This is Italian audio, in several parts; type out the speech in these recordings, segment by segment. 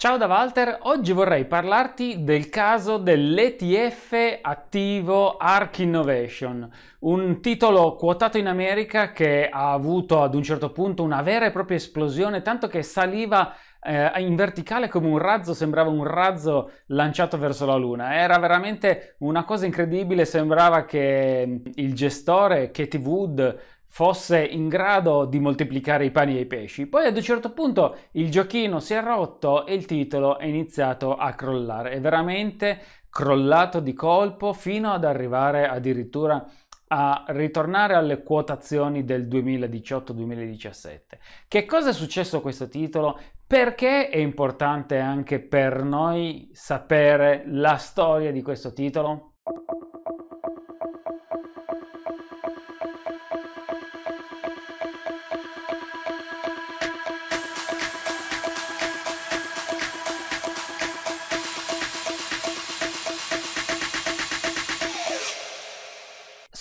Ciao da Walter, oggi vorrei parlarti del caso dell'ETF attivo ARC Innovation, un titolo quotato in America che ha avuto ad un certo punto una vera e propria esplosione, tanto che saliva eh, in verticale come un razzo, sembrava un razzo lanciato verso la luna. Era veramente una cosa incredibile, sembrava che il gestore Katie Wood fosse in grado di moltiplicare i pani e i pesci. Poi ad un certo punto il giochino si è rotto e il titolo è iniziato a crollare. È veramente crollato di colpo fino ad arrivare addirittura a ritornare alle quotazioni del 2018-2017. Che cosa è successo a questo titolo? Perché è importante anche per noi sapere la storia di questo titolo?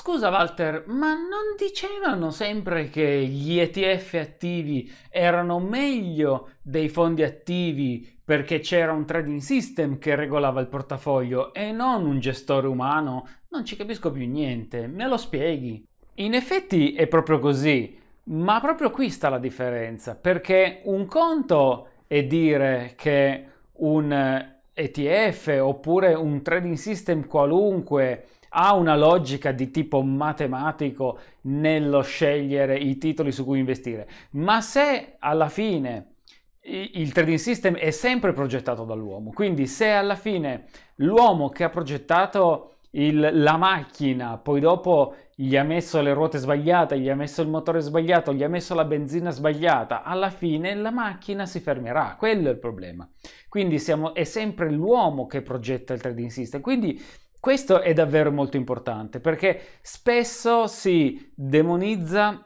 Scusa Walter, ma non dicevano sempre che gli ETF attivi erano meglio dei fondi attivi perché c'era un trading system che regolava il portafoglio e non un gestore umano? Non ci capisco più niente, me lo spieghi. In effetti è proprio così, ma proprio qui sta la differenza, perché un conto è dire che un ETF oppure un trading system qualunque ha una logica di tipo matematico nello scegliere i titoli su cui investire, ma se alla fine il trading system è sempre progettato dall'uomo, quindi se alla fine l'uomo che ha progettato il, la macchina, poi dopo gli ha messo le ruote sbagliate, gli ha messo il motore sbagliato, gli ha messo la benzina sbagliata, alla fine la macchina si fermerà, quello è il problema. Quindi siamo, è sempre l'uomo che progetta il trading system, quindi questo è davvero molto importante perché spesso si demonizza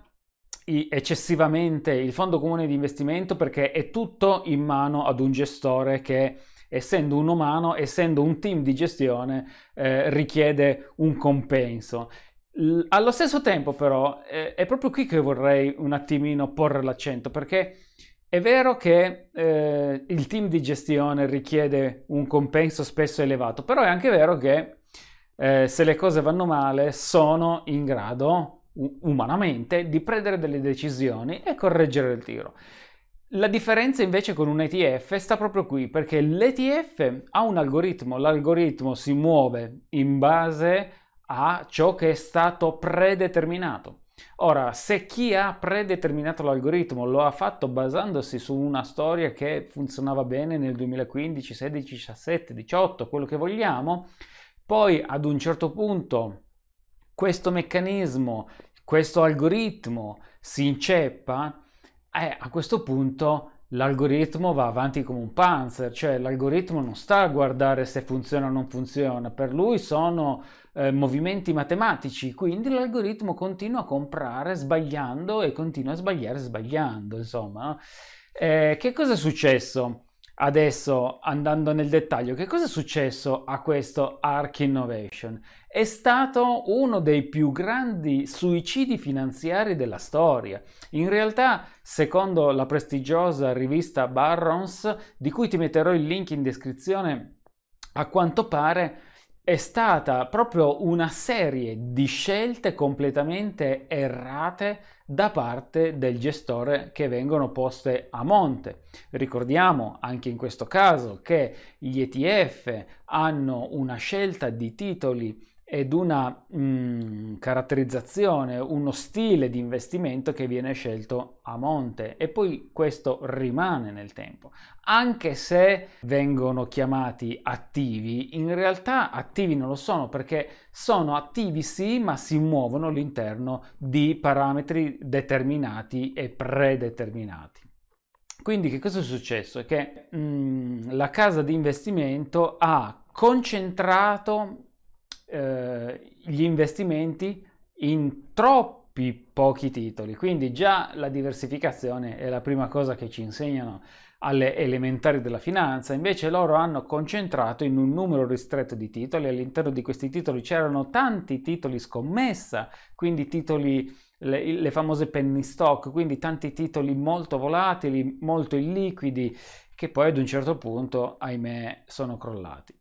eccessivamente il fondo comune di investimento perché è tutto in mano ad un gestore che essendo un umano, essendo un team di gestione, eh, richiede un compenso. L- allo stesso tempo però eh, è proprio qui che vorrei un attimino porre l'accento perché è vero che eh, il team di gestione richiede un compenso spesso elevato, però è anche vero che eh, se le cose vanno male, sono in grado, umanamente, di prendere delle decisioni e correggere il tiro. La differenza invece con un ETF sta proprio qui, perché l'ETF ha un algoritmo, l'algoritmo si muove in base a ciò che è stato predeterminato. Ora, se chi ha predeterminato l'algoritmo lo ha fatto basandosi su una storia che funzionava bene nel 2015, 16, 17, 18, quello che vogliamo, poi ad un certo punto questo meccanismo, questo algoritmo si inceppa e eh, a questo punto l'algoritmo va avanti come un panzer, cioè l'algoritmo non sta a guardare se funziona o non funziona, per lui sono eh, movimenti matematici, quindi l'algoritmo continua a comprare sbagliando e continua a sbagliare sbagliando, insomma. Eh, che cosa è successo? Adesso andando nel dettaglio, che cosa è successo a questo Arc Innovation? È stato uno dei più grandi suicidi finanziari della storia. In realtà, secondo la prestigiosa rivista Barrons, di cui ti metterò il link in descrizione, a quanto pare è stata proprio una serie di scelte completamente errate da parte del gestore che vengono poste a monte. Ricordiamo anche in questo caso che gli ETF hanno una scelta di titoli ed una mh, mm, caratterizzazione, uno stile di investimento che viene scelto a monte e poi questo rimane nel tempo. Anche se vengono chiamati attivi, in realtà attivi non lo sono perché sono attivi sì, ma si muovono all'interno di parametri determinati e predeterminati. Quindi che cosa è successo? È che mh, mm, la casa di investimento ha concentrato eh, gli investimenti in troppi pochi titoli. Quindi già la diversificazione è la prima cosa che ci insegnano alle elementari della finanza, invece loro hanno concentrato in un numero ristretto di titoli, all'interno di questi titoli c'erano tanti titoli scommessa, quindi titoli le, le famose penny stock, quindi tanti titoli molto volatili, molto illiquidi che poi ad un certo punto, ahimè, sono crollati.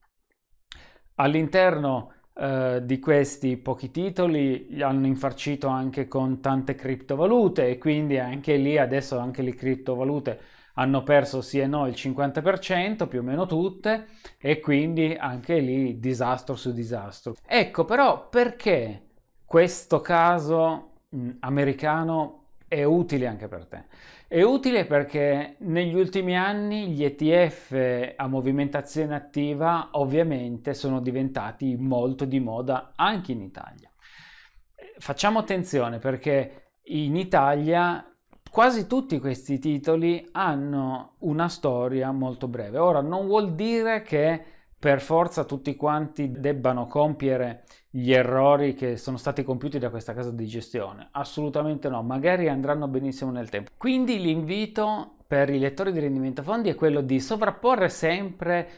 All'interno eh, di questi pochi titoli li hanno infarcito anche con tante criptovalute e quindi anche lì adesso anche le criptovalute hanno perso sì e no il 50%, più o meno tutte, e quindi anche lì disastro su disastro. Ecco però perché questo caso mm, americano è utile anche per te. È utile perché negli ultimi anni gli ETF a movimentazione attiva ovviamente sono diventati molto di moda anche in Italia. Facciamo attenzione perché in Italia quasi tutti questi titoli hanno una storia molto breve. Ora non vuol dire che per forza tutti quanti debbano compiere gli errori che sono stati compiuti da questa casa di gestione. Assolutamente no, magari andranno benissimo nel tempo. Quindi l'invito per i lettori di rendimento fondi è quello di sovrapporre sempre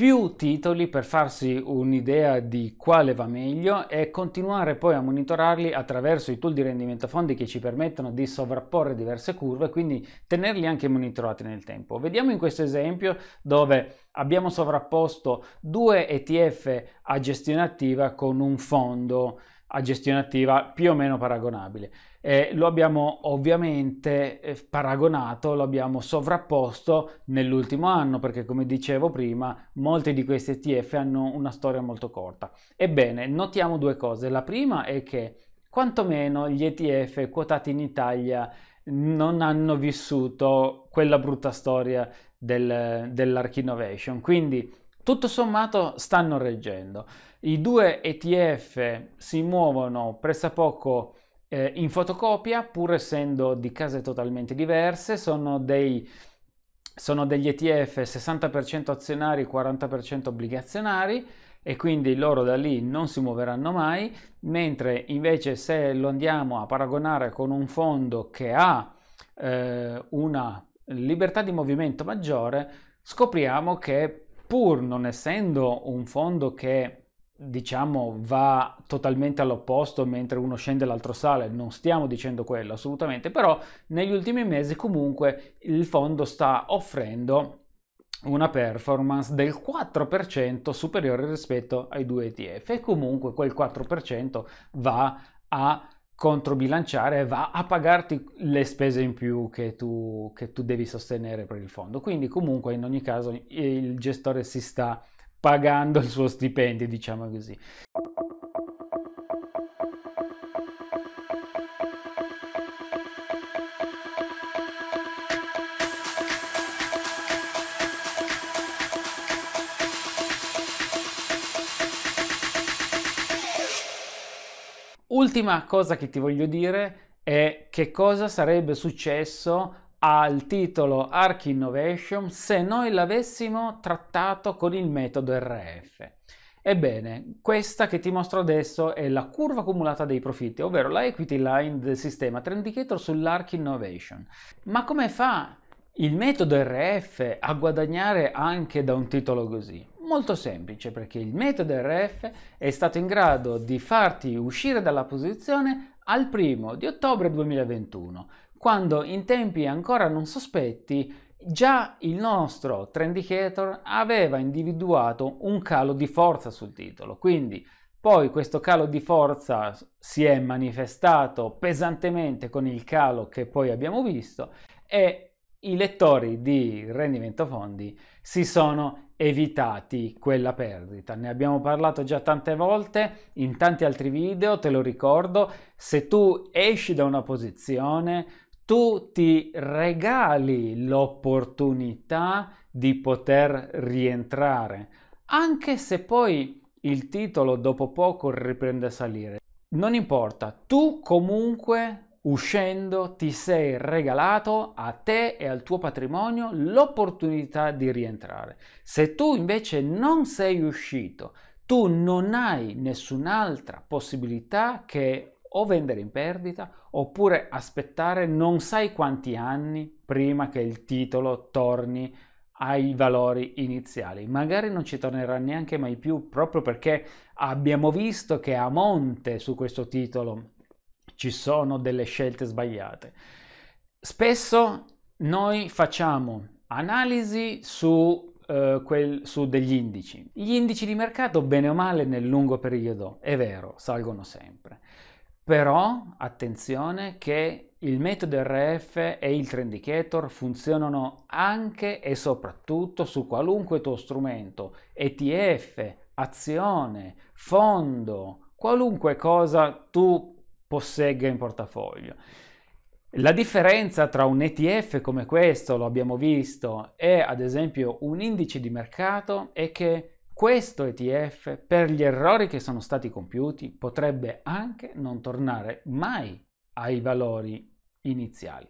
più titoli per farsi un'idea di quale va meglio e continuare poi a monitorarli attraverso i tool di rendimento fondi che ci permettono di sovrapporre diverse curve, quindi tenerli anche monitorati nel tempo. Vediamo in questo esempio dove abbiamo sovrapposto due ETF a gestione attiva con un fondo a gestione attiva più o meno paragonabile. Eh, lo abbiamo ovviamente eh, paragonato, lo abbiamo sovrapposto nell'ultimo anno perché come dicevo prima molti di questi ETF hanno una storia molto corta. Ebbene, notiamo due cose. La prima è che quantomeno gli ETF quotati in Italia non hanno vissuto quella brutta storia del, Innovation. Quindi tutto sommato stanno reggendo. I due ETF si muovono pressappoco eh, in fotocopia, pur essendo di case totalmente diverse, sono, dei, sono degli ETF 60% azionari, 40% obbligazionari e quindi loro da lì non si muoveranno mai, mentre invece se lo andiamo a paragonare con un fondo che ha eh, una libertà di movimento maggiore, scopriamo che pur non essendo un fondo che diciamo va totalmente all'opposto mentre uno scende l'altro sale non stiamo dicendo quello assolutamente però negli ultimi mesi comunque il fondo sta offrendo una performance del 4% superiore rispetto ai due ETF e comunque quel 4% va a controbilanciare va a pagarti le spese in più che tu, che tu devi sostenere per il fondo. Quindi comunque in ogni caso il gestore si sta pagando il suo stipendio, diciamo così. Ultima cosa che ti voglio dire è che cosa sarebbe successo al titolo Arch Innovation se noi l'avessimo trattato con il metodo RF. Ebbene, questa che ti mostro adesso è la curva accumulata dei profitti, ovvero la equity line del sistema trend indicator sull'Arch Innovation. Ma come fa il metodo RF a guadagnare anche da un titolo così? Molto semplice perché il metodo RF è stato in grado di farti uscire dalla posizione al primo di ottobre 2021, quando in tempi ancora non sospetti già il nostro Trendicator aveva individuato un calo di forza sul titolo. Quindi poi questo calo di forza si è manifestato pesantemente con il calo che poi abbiamo visto e i lettori di rendimento fondi si sono evitati quella perdita. Ne abbiamo parlato già tante volte in tanti altri video, te lo ricordo, se tu esci da una posizione, tu ti regali l'opportunità di poter rientrare, anche se poi il titolo dopo poco riprende a salire. Non importa, tu comunque uscendo ti sei regalato a te e al tuo patrimonio l'opportunità di rientrare. Se tu invece non sei uscito, tu non hai nessun'altra possibilità che o vendere in perdita oppure aspettare non sai quanti anni prima che il titolo torni ai valori iniziali. Magari non ci tornerà neanche mai più proprio perché abbiamo visto che a monte su questo titolo ci sono delle scelte sbagliate. Spesso noi facciamo analisi su, eh, quel, su degli indici. Gli indici di mercato, bene o male, nel lungo periodo, è vero, salgono sempre. Però attenzione che il metodo RF e il Trendicator funzionano anche e soprattutto su qualunque tuo strumento, ETF, azione, fondo, qualunque cosa tu possegga in portafoglio. La differenza tra un ETF come questo, lo abbiamo visto, e ad esempio un indice di mercato è che questo ETF, per gli errori che sono stati compiuti, potrebbe anche non tornare mai ai valori iniziali.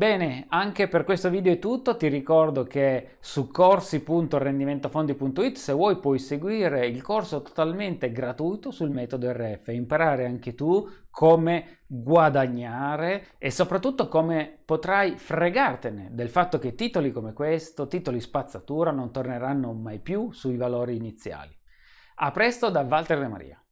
Bene, anche per questo video è tutto, ti ricordo che su corsi.rendimentofondi.it se vuoi puoi seguire il corso totalmente gratuito sul metodo RF e imparare anche tu come guadagnare e soprattutto come potrai fregartene del fatto che titoli come questo, titoli spazzatura, non torneranno mai più sui valori iniziali. A presto da Walter De Maria.